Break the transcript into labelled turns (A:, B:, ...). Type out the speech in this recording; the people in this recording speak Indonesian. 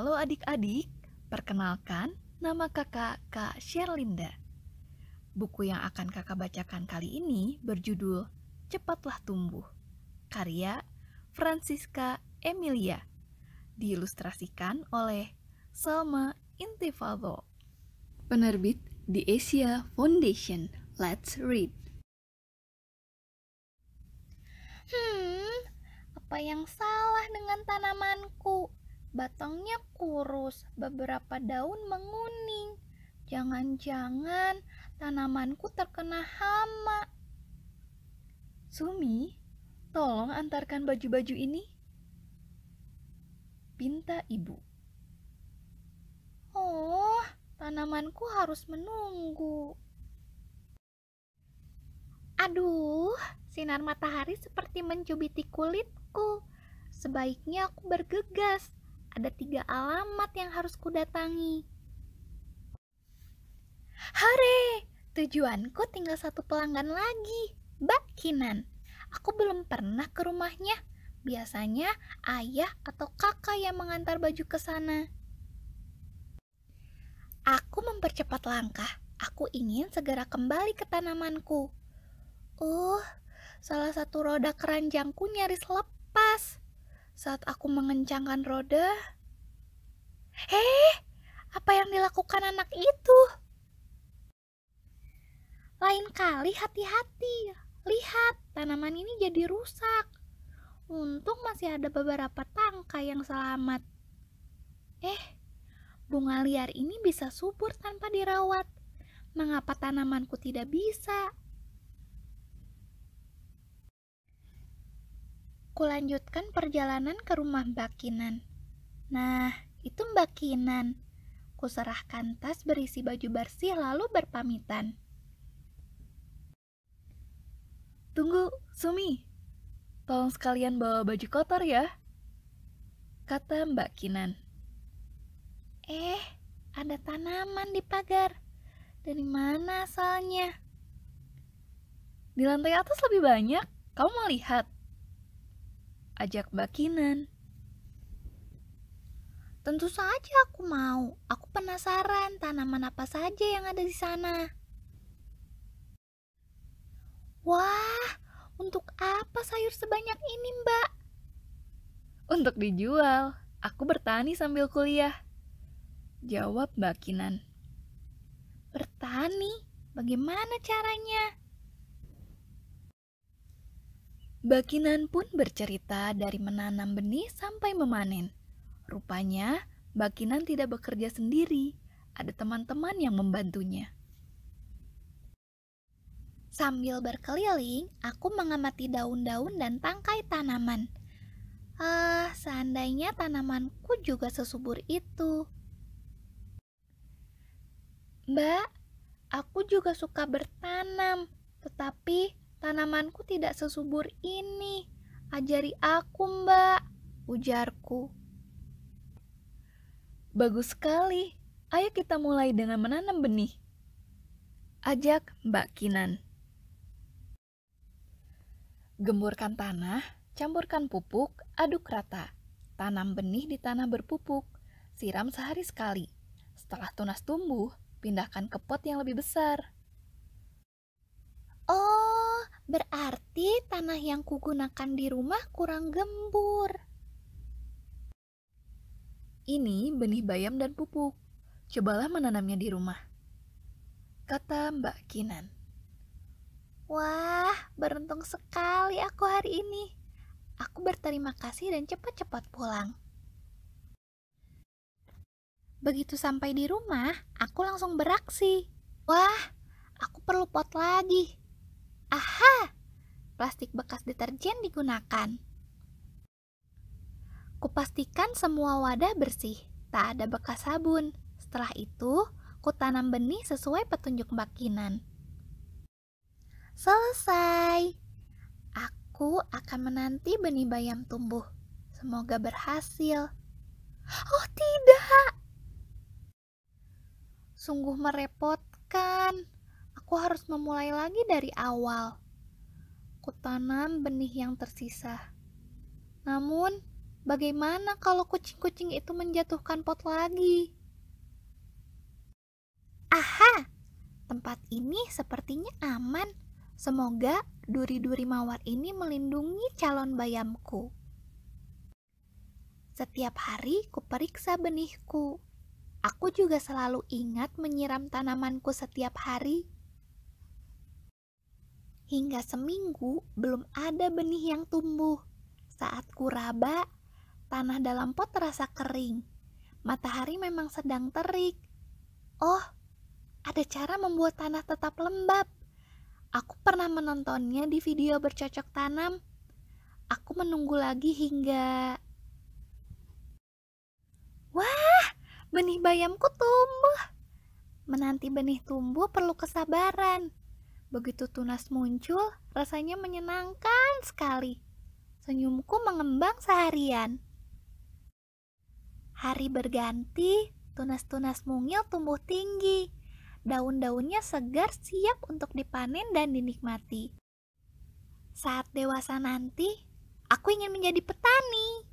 A: Halo adik-adik, perkenalkan nama kakak Kak Sherlinda. Buku yang akan kakak bacakan kali ini berjudul Cepatlah Tumbuh, karya Francisca Emilia, diilustrasikan oleh Salma Intifado. Penerbit di Asia Foundation, let's read. Hmm, apa yang salah dengan tanamanku? Batangnya kurus, beberapa daun menguning. Jangan-jangan tanamanku terkena hama. Sumi, tolong antarkan baju-baju ini. Pinta ibu. Oh, tanamanku harus menunggu. Aduh, sinar matahari seperti mencubiti kulitku. Sebaiknya aku bergegas ada tiga alamat yang harus kudatangi. Hore! Tujuanku tinggal satu pelanggan lagi, Mbak Kinan. Aku belum pernah ke rumahnya. Biasanya ayah atau kakak yang mengantar baju ke sana. Aku mempercepat langkah. Aku ingin segera kembali ke tanamanku. Uh, salah satu roda keranjangku nyaris lepas. Saat aku mengencangkan roda, "Heh, apa yang dilakukan anak itu?" Lain kali hati-hati. Lihat, tanaman ini jadi rusak. Untung masih ada beberapa tangkai yang selamat. Eh, bunga liar ini bisa subur tanpa dirawat. Mengapa tanamanku tidak bisa? aku lanjutkan perjalanan ke rumah Mbak Kinan. Nah, itu Mbak Kinan. Kuserahkan tas berisi baju bersih lalu berpamitan. Tunggu, Sumi. Tolong sekalian bawa baju kotor ya. Kata Mbak Kinan. Eh, ada tanaman di pagar. Dari mana asalnya? Di lantai atas lebih banyak. Kamu mau lihat? ajak Bakinan. Tentu saja aku mau. Aku penasaran tanaman apa saja yang ada di sana. Wah, untuk apa sayur sebanyak ini, Mbak? Untuk dijual. Aku bertani sambil kuliah. Jawab Mbak Kinan. Bertani? Bagaimana caranya? Bakinan pun bercerita dari menanam benih sampai memanen. Rupanya, Bakinan tidak bekerja sendiri, ada teman-teman yang membantunya. Sambil berkeliling, aku mengamati daun-daun dan tangkai tanaman. Ah, seandainya tanamanku juga sesubur itu. Mbak, aku juga suka bertanam, tetapi Tanamanku tidak sesubur ini. Ajari aku, Mbak, ujarku. Bagus sekali. Ayo kita mulai dengan menanam benih. Ajak Mbak Kinan. Gemburkan tanah, campurkan pupuk, aduk rata. Tanam benih di tanah berpupuk. Siram sehari sekali. Setelah tunas tumbuh, pindahkan ke pot yang lebih besar. Berarti tanah yang kugunakan di rumah kurang gembur. Ini benih bayam dan pupuk. Cobalah menanamnya di rumah. Kata Mbak Kinan. Wah, beruntung sekali aku hari ini. Aku berterima kasih dan cepat-cepat pulang. Begitu sampai di rumah, aku langsung beraksi. Wah, aku perlu pot lagi Aha! Plastik bekas deterjen digunakan. Kupastikan semua wadah bersih, tak ada bekas sabun. Setelah itu, ku tanam benih sesuai petunjuk Mbak Kinan. Selesai! Aku akan menanti benih bayam tumbuh. Semoga berhasil. Oh tidak! Sungguh merepotkan aku harus memulai lagi dari awal. Kutanam benih yang tersisa. Namun, bagaimana kalau kucing-kucing itu menjatuhkan pot lagi? Aha, tempat ini sepertinya aman. Semoga duri-duri mawar ini melindungi calon bayamku. Setiap hari kuperiksa benihku. Aku juga selalu ingat menyiram tanamanku setiap hari. Hingga seminggu belum ada benih yang tumbuh. Saat kuraba, tanah dalam pot terasa kering. Matahari memang sedang terik. Oh, ada cara membuat tanah tetap lembab. Aku pernah menontonnya di video bercocok tanam. Aku menunggu lagi hingga... Wah, benih bayamku tumbuh. Menanti benih tumbuh perlu kesabaran. Begitu tunas muncul, rasanya menyenangkan sekali. Senyumku mengembang seharian. Hari berganti, tunas-tunas mungil tumbuh tinggi. Daun-daunnya segar siap untuk dipanen dan dinikmati. Saat dewasa nanti, aku ingin menjadi petani.